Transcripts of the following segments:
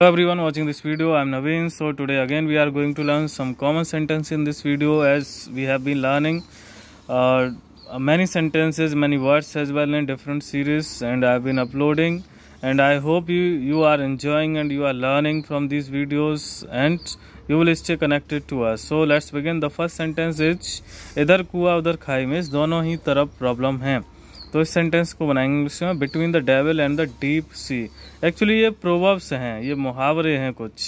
Hello everyone watching this video I am Naveen so today again we are going to learn some common sentence in this video as we have been learning uh, uh many sentences many words as well in different series and I have been uploading and I hope you you are enjoying and you are learning from these videos and you will stay connected to us so let's begin the first sentence is इधर कुआ उधर खाई में दोनों ही तरफ problem है तो इस सेंटेंस को बनाएंगे इंग्लिश में between the devil and the deep sea actually ये प्रोवर्ब्स हैं ये मुहावरे हैं कुछ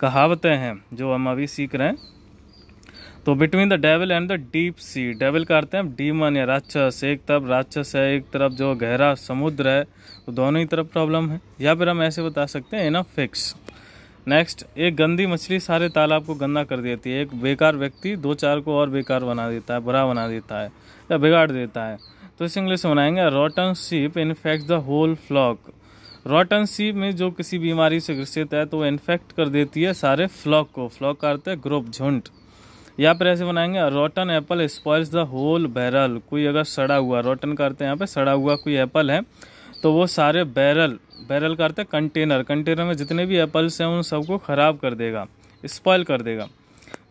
कहावतें हैं जो हम अभी सीख रहे हैं तो between the devil and the deep sea devil का अर्थ है डीमन या राक्षस एक तरफ राक्षस है एक तरफ जो गहरा समुद्र है तो दोनों ही तरफ प्रॉब्लम है या फिर हम ऐसे बता सकते हैं इन फिक्स नेक्स्ट एक गंदी मछली सारे तालाब को गंदा कर देती है एक बेकार व्यक्ति दो चार को और बेकार बना देता है बुरा बना देता है या बिगाड़ देता है तो इसे इंग्लिश में बनाएंगे rotten sheep infect the whole flock rotten sheep में जो किसी बीमारी से ग्रसित है तो वो इन्फेक्ट कर देती है सारे फ्लॉक को फ्लॉक का अर्थ है ग्रुप झुंड या पर ऐसे बनाएंगे rotten apple spoils the whole barrel कोई अगर सड़ा हुआ रॉटन करते हैं यहाँ पे सड़ा हुआ कोई एप्पल है तो वो सारे बैरल बैरल का अर्थ है कंटेनर कंटेनर में जितने भी एप्पल्स हैं उन सबको ख़राब कर देगा स्पॉइल कर देगा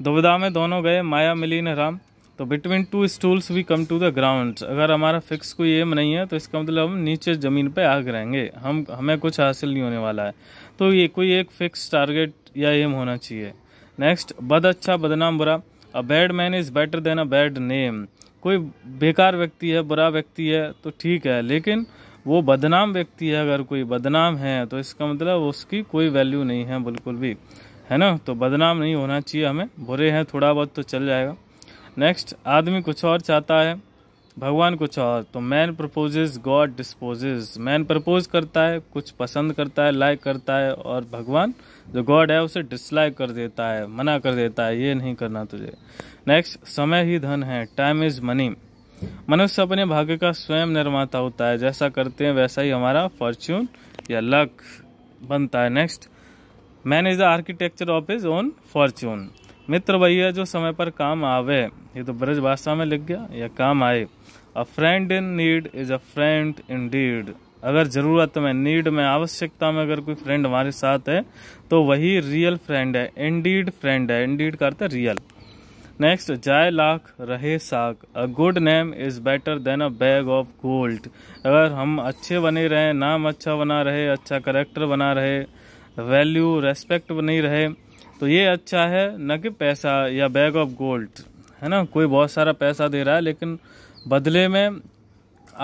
दुविधा में दोनों गए माया मिलीन राम तो between two stools we come to the ground अगर हमारा फिक्स कोई एम नहीं है तो इसका मतलब हम नीचे ज़मीन पे आग रहेंगे हम हमें कुछ हासिल नहीं होने वाला है तो ये कोई एक फिक्स टारगेट या एम होना चाहिए नेक्स्ट बद अच्छा बदनाम बुरा a bad man is better than a bad name कोई बेकार व्यक्ति है बुरा व्यक्ति है तो ठीक है लेकिन वो बदनाम व्यक्ति है अगर कोई बदनाम है तो इसका मतलब उसकी कोई वैल्यू नहीं है बिल्कुल भी है ना तो बदनाम नहीं होना चाहिए हमें बुरे हैं थोड़ा बहुत तो चल जाएगा नेक्स्ट आदमी कुछ और चाहता है भगवान कुछ और तो man proposes God disposes man propose करता है कुछ पसंद करता है लाइक करता है और भगवान जो गॉड है उसे डिसलाइक कर देता है मना कर देता है ये नहीं करना तुझे नेक्स्ट समय ही धन है टाइम इज मनी मनुष्य अपने भाग्य का स्वयं निर्माता होता है जैसा करते हैं वैसा ही हमारा फॉर्च्यून या लक बनता है next man is the architecture of is own fortune मित्र भैया जो समय पर काम आवे ये तो ब्रज भाषा में लिख गया या काम आए a friend in need is a friend in deed अगर ज़रूरत में नीड में आवश्यकता में अगर कोई फ्रेंड हमारे साथ है तो वही रियल फ्रेंड है इनडीड फ्रेंड है इंडीड का अर्थ है रियल नेक्स्ट जाय लाख रहे साख a good name is better than a bag of gold अगर हम अच्छे बने रहें नाम अच्छा बना रहे अच्छा करेक्टर बना रहे वैल्यू रेस्पेक्ट बनी रहे तो ये अच्छा है न कि पैसा या बैग ऑफ गोल्ड है ना कोई बहुत सारा पैसा दे रहा है लेकिन बदले में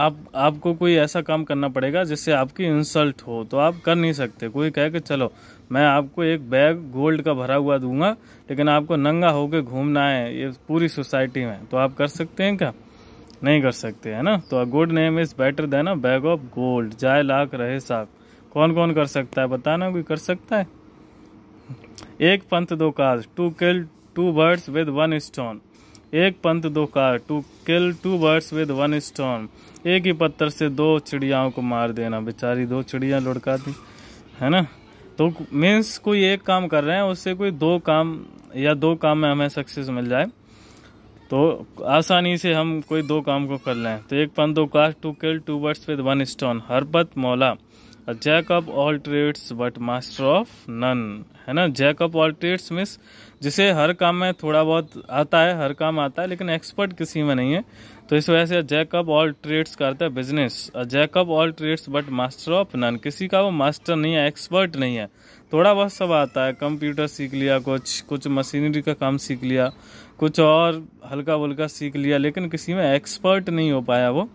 आप आपको कोई ऐसा काम करना पड़ेगा जिससे आपकी इंसल्ट हो तो आप कर नहीं सकते कोई कहे कि चलो मैं आपको एक बैग गोल्ड का भरा हुआ दूंगा लेकिन आपको नंगा होकर घूमना है ये पूरी सोसाइटी में तो आप कर सकते हैं क्या नहीं कर सकते है ना तो a good name is better than a bag of gold जाए लाख रहे साख कौन कौन कर सकता है बताना कोई कर सकता है एक पंथ दो कार to kill two birds with one stone एक पंथ दो कार to kill two birds with one stone एक ही पत्थर से दो चिड़ियाओं को मार देना बेचारी दो चिड़िया लुड़का दी है ना तो मीन्स कोई एक काम कर रहे हैं उससे कोई दो काम या दो काम में हमें सक्सेस मिल जाए तो आसानी से हम कोई दो काम को कर लें तो एक पंथ दो कार to kill two birds with one stone हरबत मौला jack of all trades but master of none है ना jack of all trades means जिसे हर काम में थोड़ा बहुत आता है हर काम आता है लेकिन एक्सपर्ट किसी में नहीं है तो इस वजह से जैक ऑफ ऑल ट्रेड्स करता है business jack of all trades but master of none किसी का वो मास्टर नहीं है एक्सपर्ट नहीं है थोड़ा बहुत सब आता है कंप्यूटर सीख लिया कुछ कुछ मशीनरी का काम सीख लिया कुछ और हल्का बुल्का सीख लिया लेकिन किसी में एक्सपर्ट नहीं हो पाया वो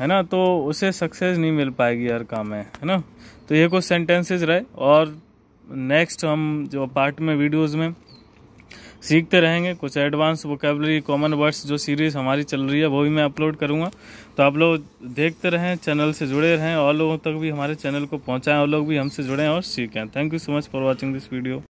है ना तो उसे सक्सेस नहीं मिल पाएगी हर काम में है ना तो ये कुछ सेंटेंसेस रहे और नेक्स्ट हम जो पार्ट में वीडियोस में सीखते रहेंगे कुछ एडवांस वोकेबलरी कॉमन वर्ड्स जो सीरीज़ हमारी चल रही है वो भी मैं अपलोड करूँगा तो आप लोग देखते रहें चैनल से जुड़े रहें और लोगों तक भी हमारे चैनल को पहुँचाएँ और लोग भी हमसे जुड़ें और सीखें thank you so much for watching this video